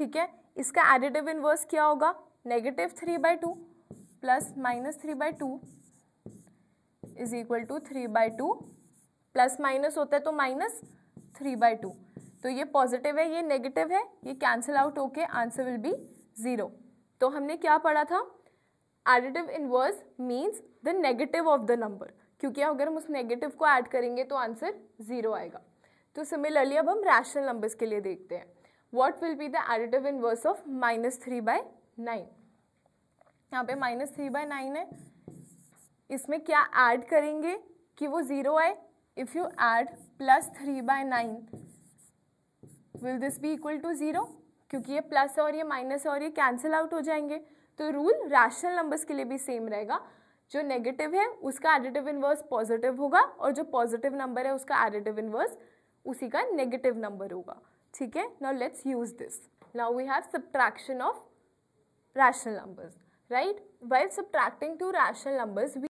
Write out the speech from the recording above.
ठीक है इसका एडिटिव इन्वर्स क्या होगा negative three by two plus minus three by two is equal to three by two plus minus होता है तो माइनस थ्री बाई टू तो ये पॉजिटिव है ये नेगेटिव है ये कैंसिल आउट होके आंसर विल बी ज़ीरो तो हमने क्या पढ़ा था additive inverse means the negative of the number क्योंकि अगर हम उस नेगेटिव को ऐड करेंगे तो आंसर ज़ीरो आएगा तो सिमिलरली अब हम रैशनल नंबर्स के लिए देखते हैं what will be the additive inverse of minus three by nine यहाँ पे माइनस थ्री बाय नाइन है इसमें क्या ऐड करेंगे कि वो ज़ीरो आए if you add plus three by nine will this be equal to zero क्योंकि ये प्लस और ये माइनस और ये कैंसिल आउट हो जाएंगे तो रूल रैशनल नंबर्स के लिए भी सेम रहेगा जो नेगेटिव है उसका एडिटिव इनवर्स पॉजिटिव होगा और जो पॉजिटिव नंबर है उसका एडिटिव इनवर्स उसी का नेगेटिव नंबर होगा Okay. now let's use this now we have subtraction of rational numbers right while subtracting two rational numbers we